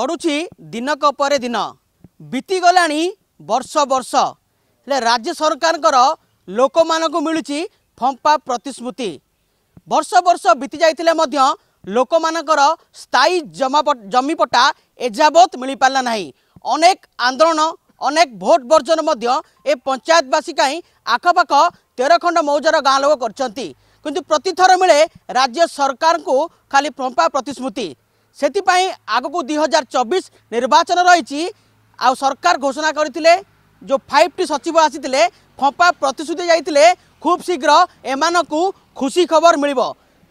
ବଢ଼ୁଛି ଦିନକ ପରେ ଦିନ ବିତିଗଲାଣି ବର୍ଷ ବର୍ଷ ହେଲେ ରାଜ୍ୟ ସରକାରଙ୍କର ଲୋକମାନଙ୍କୁ ମିଳୁଛି ଫମ୍ପା ପ୍ରତିଶ୍ରୁତି ବର୍ଷ ବର୍ଷ ବିତିଯାଇଥିଲେ ମଧ୍ୟ ଲୋକମାନଙ୍କର ସ୍ଥାୟୀ ଜମା ଜମିପଟା ଏଯାବତ୍ ମିଳିପାରିଲା ନାହିଁ ଅନେକ ଆନ୍ଦୋଳନ ଅନେକ ଭୋଟ ବର୍ଜନ ମଧ୍ୟ ଏ ପଞ୍ଚାୟତବାସୀ କାହିଁ ଆଖପାଖ ତେରଖଣ୍ଡ ମୌଜାର ଗାଁ ଲୋକ କରିଛନ୍ତି କିନ୍ତୁ ପ୍ରତିଥର ମିଳେ ରାଜ୍ୟ ସରକାରଙ୍କୁ ଖାଲି ଫମ୍ପା ପ୍ରତିଶ୍ରୁତି ସେଥିପାଇଁ ଆଗକୁ ଦୁଇ ହଜାର ଚବିଶ ନିର୍ବାଚନ ରହିଛି ଆଉ ସରକାର ଘୋଷଣା କରିଥିଲେ ଯେଉଁ ଫାଇଭ୍ ଟି ସଚିବ ଆସିଥିଲେ ଫମ୍ପା ପ୍ରତିଶ୍ରୁତି ଯାଇଥିଲେ ଖୁବ୍ ଶୀଘ୍ର ଏମାନଙ୍କୁ ଖୁସି ଖବର ମିଳିବ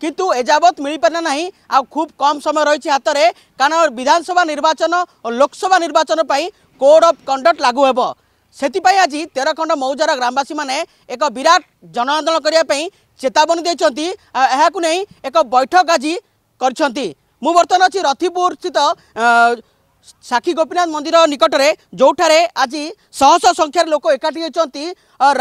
କିନ୍ତୁ ଏଯାବତ୍ ମିଳିପାରିଲା ନାହିଁ ଆଉ ଖୁବ୍ କମ୍ ସମୟ ରହିଛି ହାତରେ କାରଣ ବିଧାନସଭା ନିର୍ବାଚନ ଓ ଲୋକସଭା ନିର୍ବାଚନ ପାଇଁ କୋଡ଼ ଅଫ୍ କଣ୍ଡକ୍ଟ ଲାଗୁ ହେବ ସେଥିପାଇଁ ଆଜି ତେରଖଣ୍ଡ ମୌଜାର ଗ୍ରାମବାସୀମାନେ ଏକ ବିରାଟ ଜନ ଆନ୍ଦୋଳନ କରିବା ପାଇଁ ଚେତାବନୀ ଦେଇଛନ୍ତି ଆଉ ଏହାକୁ ନେଇ ଏକ ବୈଠକ ଆଜି କରିଛନ୍ତି ମୁଁ ବର୍ତ୍ତମାନ ଅଛି ରଥିପୁର ସ୍ଥିତ ସାକ୍ଷୀ ଗୋପୀନାଥ ମନ୍ଦିର ନିକଟରେ ଯେଉଁଠାରେ ଆଜି ଶହଶହ ସଂଖ୍ୟାରେ ଲୋକ ଏକାଠି ହୋଇଛନ୍ତି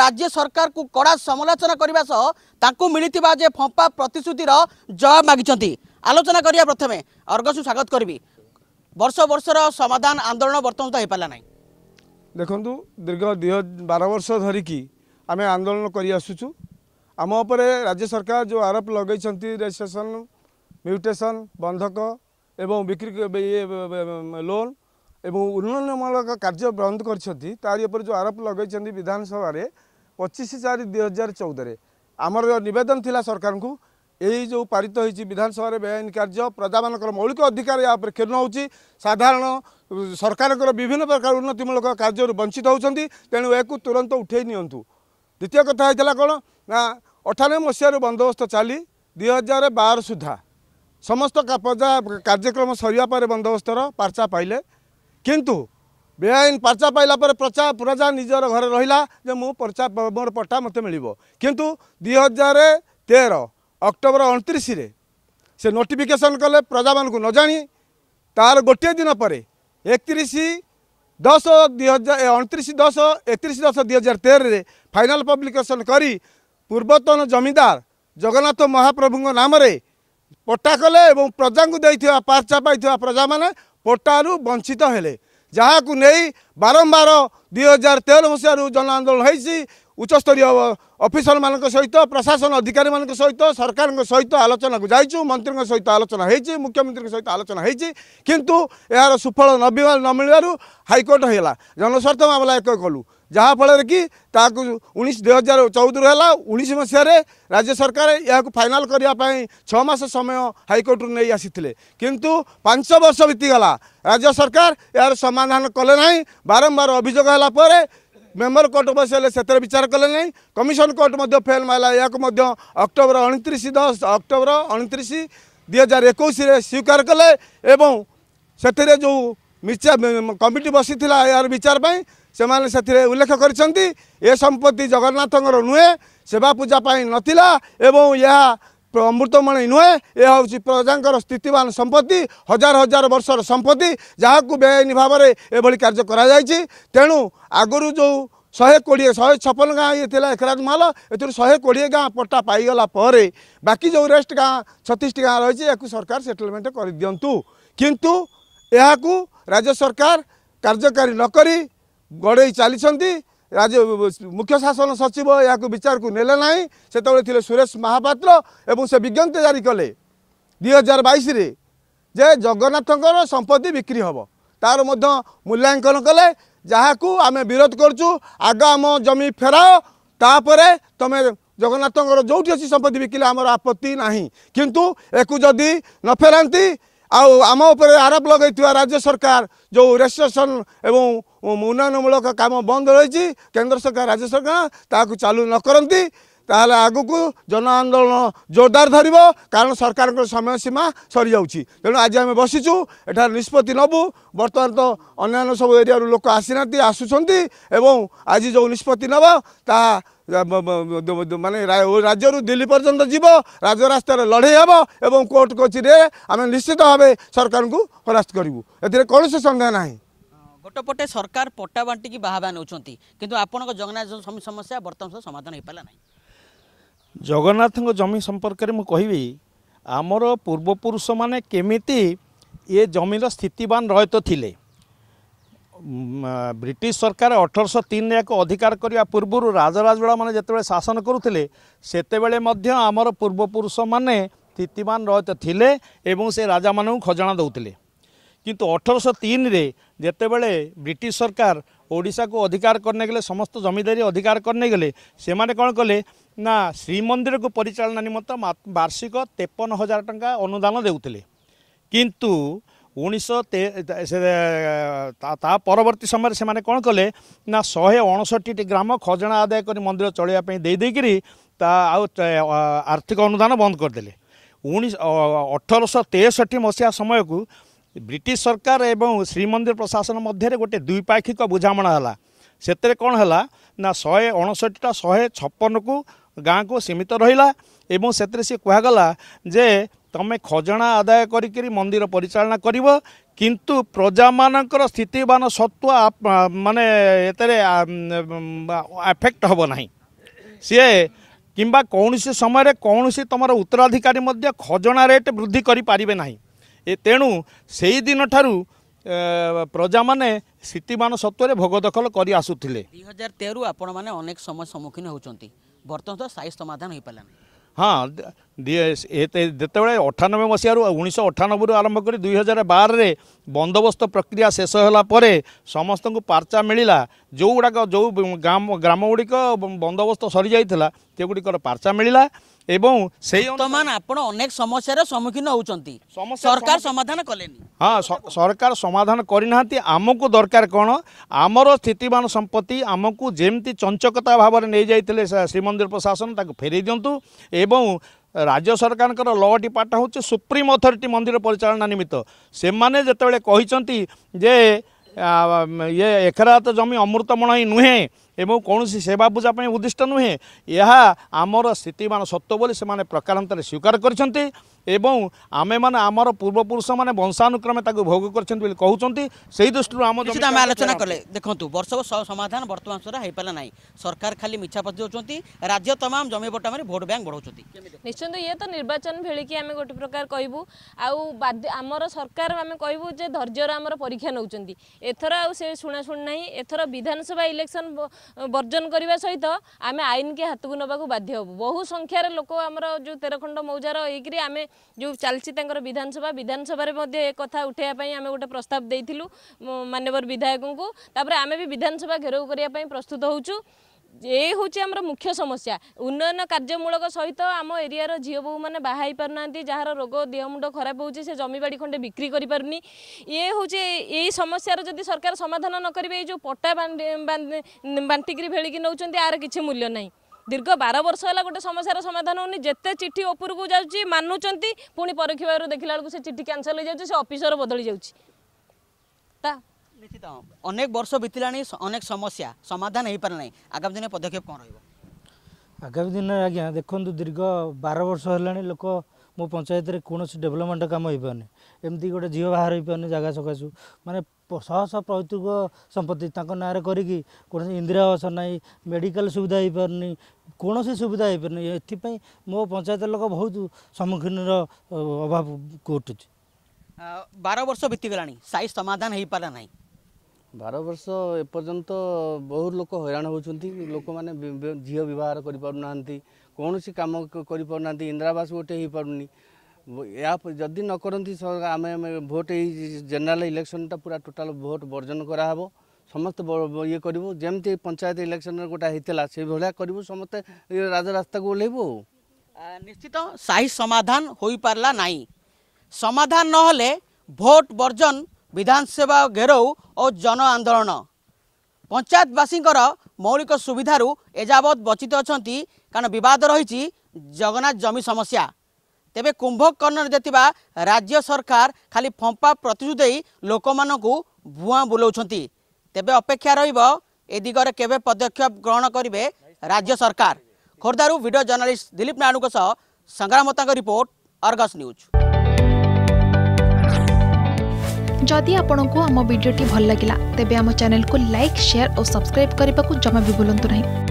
ରାଜ୍ୟ ସରକାରକୁ କଡ଼ା ସମାଲୋଚନା କରିବା ସହ ତାଙ୍କୁ ମିଳିଥିବା ଯେ ଫମ୍ପା ପ୍ରତିଶ୍ରୁତିର ଜବାବ ମାଗିଛନ୍ତି ଆଲୋଚନା କରିବା ପ୍ରଥମେ ଅର୍ଗସୁ ସ୍ୱାଗତ କରିବି ବର୍ଷ ବର୍ଷର ସମାଧାନ ଆନ୍ଦୋଳନ ବର୍ତ୍ତମାନ ସୁଦ୍ଧା ହୋଇପାରିଲା ନାହିଁ ଦେଖନ୍ତୁ ଦୀର୍ଘ ଦୁଇ ବାର ବର୍ଷ ଧରିକି ଆମେ ଆନ୍ଦୋଳନ କରିଆସୁଛୁ ଆମ ଉପରେ ରାଜ୍ୟ ସରକାର ଯେଉଁ ଆରୋପ ଲଗେଇଛନ୍ତି ରେଜିଷ୍ଟ୍ରେସନ ମ୍ୟୁଟେସନ୍ ବନ୍ଧକ ଏବଂ ବିକ୍ରି ଲୋନ୍ ଏବଂ ଉନ୍ନୟନମୂଳକ କାର୍ଯ୍ୟ ବନ୍ଦ କରିଛନ୍ତି ତାରି ଉପରେ ଯେଉଁ ଆରୋପ ଲଗାଇଛନ୍ତି ବିଧାନସଭାରେ ପଚିଶ ଚାରି ଦୁଇ ହଜାର ଚଉଦରେ ଆମର ନିବେଦନ ଥିଲା ସରକାରଙ୍କୁ ଏହି ଯେଉଁ ପାରିତ ହୋଇଛି ବିଧାନସଭାରେ ବେଆଇନ କାର୍ଯ୍ୟ ପ୍ରଜାମାନଙ୍କର ମୌଳିକ ଅଧିକାର ଏହା ଉପରେ କ୍ଷୁର୍ଣ୍ଣ ହେଉଛି ସାଧାରଣ ସରକାରଙ୍କର ବିଭିନ୍ନ ପ୍ରକାର ଉନ୍ନତିମୂଳକ କାର୍ଯ୍ୟରୁ ବଞ୍ଚିତ ହେଉଛନ୍ତି ତେଣୁ ଏହାକୁ ତୁରନ୍ତ ଉଠାଇ ନିଅନ୍ତୁ ଦ୍ୱିତୀୟ କଥା ହେଇଥିଲା କ'ଣ ନା ଅଠାନବେ ମସିହାରୁ ବନ୍ଦୋବସ୍ତ ଚାଲି ଦୁଇ ହଜାର ବାର ସୁଦ୍ଧା ସମସ୍ତ ପର୍ଯ୍ୟା କାର୍ଯ୍ୟକ୍ରମ ସରିବା ପରେ ବନ୍ଦୋବସ୍ତର ପାର୍ଚା ପାଇଲେ କିନ୍ତୁ ବେଆଇନ ପାର୍ଚା ପାଇଲା ପରେ ପ୍ରଚା ପ୍ରଜା ନିଜର ଘରେ ରହିଲା ଯେ ମୁଁ ପର୍ଚା ମୋର ପଟ୍ଟା ମୋତେ ମିଳିବ କିନ୍ତୁ ଦୁଇ ହଜାର ତେର ଅକ୍ଟୋବର ଅଣତିରିଶରେ ସେ ନୋଟିଫିକେସନ୍ କଲେ ପ୍ରଜାମାନଙ୍କୁ ନଜାଣି ତାର ଗୋଟିଏ ଦିନ ପରେ ଏକତିରିଶ ଦଶ ଦୁଇ ହଜାର ଅଣତିରିଶ ଦଶ ଏକତିରିଶ ଦଶ ଦୁଇ ହଜାର ତେରରେ ଫାଇନାଲ୍ ପବ୍ଲିକେସନ୍ କରି ପୂର୍ବତନ ଜମିଦାର ଜଗନ୍ନାଥ ମହାପ୍ରଭୁଙ୍କ ନାମରେ ପଟା କଲେ ଏବଂ ପ୍ରଜାଙ୍କୁ ଦେଇଥିବା ପାର୍ଚା ପାଇଥିବା ପ୍ରଜାମାନେ ପଟାରୁ ବଞ୍ଚିତ ହେଲେ ଯାହାକୁ ନେଇ ବାରମ୍ବାର ଦୁଇ ହଜାର ତେର ମସିହାରୁ ଜନଆନ୍ଦୋଳନ ହୋଇଛି ଉଚ୍ଚସ୍ତରୀୟ ଅଫିସରମାନଙ୍କ ସହିତ ପ୍ରଶାସନ ଅଧିକାରୀମାନଙ୍କ ସହିତ ସରକାରଙ୍କ ସହିତ ଆଲୋଚନାକୁ ଯାଇଛୁ ମନ୍ତ୍ରୀଙ୍କ ସହିତ ଆଲୋଚନା ହୋଇଛି ମୁଖ୍ୟମନ୍ତ୍ରୀଙ୍କ ସହିତ ଆଲୋଚନା ହୋଇଛି କିନ୍ତୁ ଏହାର ସୁଫଳ ନ ମିଳିବାରୁ ହାଇକୋର୍ଟ ହେଲା ଜନସ୍ୱାର୍ଥ ମାମଲା ଏକ କଲୁ जहाँफल कि उन्नीस दुई हजार चौदह रहा उन्नीस मसीह राज्य सरकार यहाँ फाइनाल करने छस समय हाइकोर्ट रू नहीं आसते किंतु पांच वर्ष बीतीगला राज्य सरकार यार समाधान कले ना बारंबार अभोग मेम्बर कोर्ट बस से विचार कले कमिशन कोर्ट फेल मारा यह अक्टोबर अणतीश दस अक्टोबर अणतीश दुई हजार एक स्वीकार कले से जो मिर्चा कमिटी बसी यार विचार विचारपाई ସେମାନେ ସେଥିରେ ଉଲ୍ଲେଖ କରିଛନ୍ତି ଏ ସମ୍ପତ୍ତି ଜଗନ୍ନାଥଙ୍କର ନୁହେଁ ସେବା ପୂଜା ପାଇଁ ନଥିଲା ଏବଂ ଏହା ଅମୃତମଣି ନୁହେଁ ଏହା ହେଉଛି ପ୍ରଜାଙ୍କର ସ୍ଥିତିବାନ ସମ୍ପତ୍ତି ହଜାର ହଜାର ବର୍ଷର ସମ୍ପତ୍ତି ଯାହାକୁ ବେଆଇନ ଭାବରେ ଏଭଳି କାର୍ଯ୍ୟ କରାଯାଇଛି ତେଣୁ ଆଗରୁ ଯେଉଁ ଶହେ କୋଡ଼ିଏ ଶହେ ଛପନ ଗାଁ ଇଏ ଥିଲା ଏକରାଜ ମହଲ ଏଥିରୁ ଶହେ କୋଡ଼ିଏ ଗାଁ ପଟ୍ଟା ପାଇଗଲା ପରେ ବାକି ଯେଉଁ ରେଷ୍ଟ ଗାଁ ଛତିଶଟି ଗାଁ ରହିଛି ଏହାକୁ ସରକାର ସେଟଲମେଣ୍ଟ କରିଦିଅନ୍ତୁ କିନ୍ତୁ ଏହାକୁ ରାଜ୍ୟ ସରକାର କାର୍ଯ୍ୟକାରୀ ନକରି ଗଡ଼େଇ ଚାଲିଛନ୍ତି ରାଜ୍ୟ ମୁଖ୍ୟ ଶାସନ ସଚିବ ଏହାକୁ ବିଚାରକୁ ନେଲେ ନାହିଁ ସେତେବେଳେ ଥିଲେ ସୁରେଶ ମହାପାତ୍ର ଏବଂ ସେ ବିଜ୍ଞପ୍ତି ଜାରି କଲେ ଦୁଇ ହଜାର ବାଇଶରେ ଯେ ଜଗନ୍ନାଥଙ୍କର ସମ୍ପତ୍ତି ବିକ୍ରି ହେବ ତା'ର ମଧ୍ୟ ମୂଲ୍ୟାଙ୍କନ କଲେ ଯାହାକୁ ଆମେ ବିରୋଧ କରୁଛୁ ଆଗ ଆମ ଜମି ଫେରାଅ ତାପରେ ତୁମେ ଜଗନ୍ନାଥଙ୍କର ଯେଉଁଠି ଅଛି ସମ୍ପତ୍ତି ବିକିଲେ ଆମର ଆପତ୍ତି ନାହିଁ କିନ୍ତୁ ଏକୁ ଯଦି ନ ଫେରାନ୍ତି ଆଉ ଆମ ଉପରେ ଆରୋପ ଲଗାଇଥିବା ରାଜ୍ୟ ସରକାର ଯେଉଁ ରେଜିଷ୍ଟ୍ରେସନ ଏବଂ ଉନ୍ନୟନମୂଳକ କାମ ବନ୍ଦ ରହିଛି କେନ୍ଦ୍ର ସରକାର ରାଜ୍ୟ ସରକାର ତାହାକୁ ଚାଲୁ ନ କରନ୍ତି ତାହେଲେ ଆଗକୁ ଜନ ଆନ୍ଦୋଳନ ଜୋରଦାର ଧରିବ କାରଣ ସରକାରଙ୍କର ସମୟ ସୀମା ସରିଯାଉଛି ତେଣୁ ଆଜି ଆମେ ବସିଛୁ ଏଠାରେ ନିଷ୍ପତ୍ତି ନେବୁ ବର୍ତ୍ତମାନ ତ ଅନ୍ୟାନ୍ୟ ସବୁ ଏରିଆରୁ ଲୋକ ଆସିନାହାନ୍ତି ଆସୁଛନ୍ତି ଏବଂ ଆଜି ଯେଉଁ ନିଷ୍ପତ୍ତି ନେବ ତାହା ମାନେ ରାଜ୍ୟରୁ ଦିଲ୍ଲୀ ପର୍ଯ୍ୟନ୍ତ ଯିବ ରାଜରାସ୍ତାରେ ଲଢ଼େଇ ହେବ ଏବଂ କୋର୍ଟ କଚେରୀରେ ଆମେ ନିଶ୍ଚିତ ଭାବେ ସରକାରଙ୍କୁ ହରାସ୍ତ କରିବୁ ଏଥିରେ କୌଣସି ସନ୍ଦେହ ନାହିଁ ଗୋଟେ ପଟେ ସରକାର ପଟ୍ଟା ବାଣ୍ଟିକି ବାହାବା ନେଉଛନ୍ତି କିନ୍ତୁ ଆପଣଙ୍କ ଜଗନ୍ନାଥ ଜମି ସମସ୍ୟା ବର୍ତ୍ତମାନ ସୁଦ୍ଧା ସମାଧାନ ହୋଇପାରିଲା ନାହିଁ ଜଗନ୍ନାଥଙ୍କ ଜମି ସମ୍ପର୍କରେ ମୁଁ କହିବି ଆମର ପୂର୍ବପୁରୁଷମାନେ କେମିତି ଏ ଜମିର ସ୍ଥିତିବାନ ରହିତ ଥିଲେ ବ୍ରିଟିଶ ସରକାର ଅଠରଶହ ତିନିରେ ଏକ ଅଧିକାର କରିବା ପୂର୍ବରୁ ରାଜରାଜୁଡ଼ାମାନେ ଯେତେବେଳେ ଶାସନ କରୁଥିଲେ ସେତେବେଳେ ମଧ୍ୟ ଆମର ପୂର୍ବପୁରୁଷମାନେ ସ୍ଥିତିବାନ ରହିତ ଥିଲେ ଏବଂ ସେ ରାଜାମାନଙ୍କୁ ଖଜଣା ଦେଉଥିଲେ କିନ୍ତୁ ଅଠରଶହ ତିନିରେ ଯେତେବେଳେ ବ୍ରିଟିଶ ସରକାର ଓଡ଼ିଶାକୁ ଅଧିକାର କରିନେଇଗଲେ ସମସ୍ତ ଜମିଦାରୀ ଅଧିକାର କରିନେଇଗଲେ ସେମାନେ କ'ଣ କଲେ ନା ଶ୍ରୀମନ୍ଦିରକୁ ପରିଚାଳନା ନିମନ୍ତେ ବାର୍ଷିକ ତେପନ ହଜାର ଟଙ୍କା ଅନୁଦାନ ଦେଉଥିଲେ କିନ୍ତୁ ଉଣେଇଶହ ତା ପରବର୍ତ୍ତୀ ସମୟରେ ସେମାନେ କ'ଣ କଲେ ନା ଶହେ ଅଣଷଠିଟି ଗ୍ରାମ ଖଜଣା ଆଦାୟ କରି ମନ୍ଦିର ଚଳାଇବା ପାଇଁ ଦେଇଦେଇକରି ତା ଆଉ ଆର୍ଥିକ ଅନୁଦାନ ବନ୍ଦ କରିଦେଲେ ଉଣେଇଶ ଅଠରଶହ ତେଷଠି ମସିହା ସମୟକୁ ব্রিটিশ সরকার এবং শ্রীমন্দির প্রশাসন মধ্যে গোটে দ্বিপাক্ষিক বুঝামণা হল ସେଥିରେ କ'ଣ ହେଲା ନା ଶହେ ଅଣଷଠିଟା ଶହେ ଛପନକୁ ଗାଁକୁ ସୀମିତ ରହିଲା ଏବଂ ସେଥିରେ ସେ କୁହାଗଲା ଯେ ତମେ ଖଜଣା ଆଦାୟ କରିକିରି ମନ୍ଦିର ପରିଚାଳନା କରିବ କିନ୍ତୁ ପ୍ରଜାମାନଙ୍କର ସ୍ଥିତିମାନ ସତ୍ତ୍ୱ ମାନେ ଏଥିରେ ଆଫେକ୍ଟ ହେବ ନାହିଁ ସିଏ କିମ୍ବା କୌଣସି ସମୟରେ କୌଣସି ତୁମର ଉତ୍ତରାଧିକାରୀ ମଧ୍ୟ ଖଜଣା ରେଟ୍ ବୃଦ୍ଧି କରିପାରିବେ ନାହିଁ ଏ ତେଣୁ ସେଇଦିନ ଠାରୁ ପ୍ରଜାମାନେ ସ୍ଥିତିମାନ ସତ୍ତ୍ୱରେ ଭୋଗ ଦଖଲ କରି ଆସୁଥିଲେ ଦୁଇ ହଜାର ତେରରୁ ଆପଣମାନେ ଅନେକ ସମୟ ସମ୍ମୁଖୀନ ହେଉଛନ୍ତି ବର୍ତ୍ତମାନ ତ ସ୍ଥାୟୀ ସମାଧାନ ହୋଇପାରିଲାନି ହଁ ଯେତେବେଳେ ଅଠାନବେ ମସିହାରୁ ଉଣେଇଶହ ଅଠାନବେରୁ ଆରମ୍ଭ କରି ଦୁଇ ହଜାର ବାରରେ ବନ୍ଦୋବସ୍ତ ପ୍ରକ୍ରିୟା ଶେଷ ହେଲା ପରେ ସମସ୍ତଙ୍କୁ ପାର୍ଚା ମିଳିଲା ଯେଉଁଗୁଡ଼ାକ ଯେଉଁ ଗ୍ରାମ ଗ୍ରାମଗୁଡ଼ିକ ବନ୍ଦୋବସ୍ତ ସରିଯାଇଥିଲା ସେଗୁଡ଼ିକର ପାର୍ଚା ମିଳିଲା এবং সেই বর্তমান আপন অনেক সমস্যার সম্মুখীন হচ্ছেন সরকার সমাধান কলেনি হ্যাঁ সরকার সমাধান করে না আমি দরকার কোণ আমার স্থিতিবান সম্পত্তি আমি যেমি চঞ্চকতা ভাবে নিয়ে যাই শ্রীমন্দির প্রশাসন তাকে ফেরাই দিও এবং ରାଜ୍ୟ ସରକାରଙ୍କର ল ଡିପାର୍ଟମେଣ୍ଟ ହେଉଛି ସୁପ୍ରିମ୍ ଅଥରିଟି ମନ୍ଦିର ପରିଚାଳନା ନିମିତ୍ତ ସେମାନେ ଯେତେବେଳେ କହିଛନ୍ତି ଯେ ଇଏ ଏକରାତ ଜମି ଅମୃତମଣ ହିଁ ନୁହେଁ ଏବଂ କୌଣସି ସେବା ପୂଜା ପାଇଁ ଉଦ୍ଦିଷ୍ଟ ନୁହେଁ ଏହା ଆମର ସ୍ଥିତିମାନ ସତ୍ୱ ବୋଲି ସେମାନେ ପ୍ରକାରାନ୍ତରେ ସ୍ୱୀକାର କରିଛନ୍ତି पूर्वपुरुष मंशानुक्रम भोग गरिधान बर्तमान नै सरकार मिछा मिठा पचाउँछ राज्य तमा जमि बटामी भोट ब्याङ्क बढाउँछ निश्चयन्त ये त निर्वाचन भिडिकि गोटी प्रकार कहिबु आउ सरकारु धैर्जर परीक्षा से एथर सुन नै एथर विधानसभा इलेक्सन वर्जन करबा सहित आम आइनक हातको नाको बाध्यहौँ बहुसङ्ख्यार लोक तेख मौजारेकरी आम ଯେଉଁ ଚାଲିଛି ତାଙ୍କର ବିଧାନସଭା ବିଧାନସଭାରେ ମଧ୍ୟ ଏ କଥା ଉଠାଇବା ପାଇଁ ଆମେ ଗୋଟେ ପ୍ରସ୍ତାବ ଦେଇଥିଲୁ ମାନ୍ୟବର ବିଧାୟକଙ୍କୁ ତାପରେ ଆମେ ବି ବିଧାନସଭା ଘେରାଉ କରିବା ପାଇଁ ପ୍ରସ୍ତୁତ ହେଉଛୁ ଏ ହେଉଛି ଆମର ମୁଖ୍ୟ ସମସ୍ୟା ଉନ୍ନୟନ କାର୍ଯ୍ୟମୂଳକ ସହିତ ଆମ ଏରିଆର ଝିଅ ବୋହୂମାନେ ବାହା ହେଇପାରୁନାହାନ୍ତି ଯାହାର ରୋଗ ଦେହମୁଣ୍ଡ ଖରାପ ହେଉଛି ସେ ଜମିବାଡ଼ି ଖଣ୍ଡେ ବିକ୍ରି କରିପାରୁନି ଇଏ ହେଉଛି ଏଇ ସମସ୍ୟାର ଯଦି ସରକାର ସମାଧାନ ନ କରିବେ ଏଇ ଯେଉଁ ପଟା ବାଣ୍ଟିକିରି ଭେଳିକି ନେଉଛନ୍ତି ଆର କିଛି ମୂଲ୍ୟ ନାହିଁ ଦୀର୍ଘ ବାର ବର୍ଷ ହେଲା ଗୋଟେ ସମସ୍ୟାର ସମାଧାନ ହେଉନି ଯେତେ ଚିଠି ଉପରକୁ ଯାଉଛି ମାନୁଛନ୍ତି ପୁଣି ପରୀକ୍ଷାରୁ ଦେଖିଲା ବେଳକୁ ସେ ଚିଠି କ୍ୟାନସଲ ହେଇଯାଉଛି ସେ ଅଫିସର ବଦଳି ଯାଉଛି ତା ନିଶ୍ଚିତ ଅନେକ ବର୍ଷ ବିତିଲାଣି ଅନେକ ସମସ୍ୟା ସମାଧାନ ହେଇପାରେ ନାହିଁ ଆଗାମୀ ଦିନରେ ପଦକ୍ଷେପ କ'ଣ ରହିବ ଆଗାମୀ ଦିନରେ ଆଜ୍ଞା ଦେଖନ୍ତୁ ଦୀର୍ଘ ବାର ବର୍ଷ ହେଲାଣି ଲୋକ ମୋ ପଞ୍ଚାୟତରେ କୌଣସି ଡେଭଲପମେଣ୍ଟ କାମ ହେଇପାରୁନି ଏମିତି ଗୋଟେ ଝିଅ ବାହାର ହେଇପାରୁନି ଜାଗା ସକାଶୁ ମାନେ ଶହ ଶହ ପୈତୃକ ସମ୍ପତ୍ତି ତାଙ୍କ ନାଁରେ କରିକି କୌଣସି ଇନ୍ଦିରା ଆବାସ ନାହିଁ ମେଡ଼ିକାଲ ସୁବିଧା ହେଇପାରୁନି କୌଣସି ସୁବିଧା ହୋଇପାରୁନି ଏଥିପାଇଁ ମୋ ପଞ୍ଚାୟତ ଲୋକ ବହୁତ ସମ୍ମୁଖୀନର ଅଭାବ କୋଟୁଛି ବାର ବର୍ଷ ବିତିଗଲାଣି ସାଇ ସମାଧାନ ହୋଇପାରିଲା ନାହିଁ ବାର ବର୍ଷ ଏପର୍ଯ୍ୟନ୍ତ ବହୁତ ଲୋକ ହଇରାଣ ହେଉଛନ୍ତି ଲୋକମାନେ ଝିଅ ବିବାହ କରିପାରୁନାହାନ୍ତି କୌଣସି କାମ କରିପାରୁନାହାନ୍ତି ଇନ୍ଦିରା ଆବାସ ଗୋଟେ ହେଇପାରୁନି जदि न करती आम भोट ये जेनेल इलेक्शन टा पूरा टोटाल भोट बर्जन कराहब समस्त ये करूँ जमी पंचायत इलेक्शन गोटा होता से भाया करूँ समस्ते राजरास्ता को ओह्लू निश्चित सही समाधान हो पारा ना समाधान ना भोट बर्जन विधानसभा घेरो और जन आंदोलन पंचायतवासी मौलिक सुविधा ଏଯାବତ୍ ବଞ୍ଚିତ अच्छा कारण बद रही जगन्नाथ जमी समस्या ତେବେ କୁମ୍ଭକର୍ଣ୍ଣରେ ଯେଥିବା ରାଜ୍ୟ ସରକାର ଖାଲି ଫମ୍ପା ପ୍ରତିଶ୍ରୁତି ଦେଇ ଲୋକମାନଙ୍କୁ ଭୁଆଁ ବୁଲାଉଛନ୍ତି ତେବେ ଅପେକ୍ଷା ରହିବ ଏ ଦିଗରେ କେବେ ପଦକ୍ଷେପ ଗ୍ରହଣ କରିବେ ରାଜ୍ୟ ସରକାର ଖୋର୍ଦ୍ଧାରୁ ଭିଡ଼ିଓ ଜର୍ଣ୍ଣାଲିଷ୍ଟ ଦିଲ୍ଲୀପ ନାରାୟଣଙ୍କ ସହ ସଂଗ୍ରାମତାଙ୍କ ରିପୋର୍ଟ ଅର୍ଗସ୍ ନ୍ୟୁଜ୍ ଯଦି ଆପଣଙ୍କୁ ଆମ ଭିଡ଼ିଓଟି ଭଲ ଲାଗିଲା ତେବେ ଆମ ଚ୍ୟାନେଲକୁ ଲାଇକ୍ ସେୟାର ଓ ସବସ୍କ୍ରାଇବ୍ କରିବାକୁ ଜମା ବି ଭୁଲନ୍ତୁ ନାହିଁ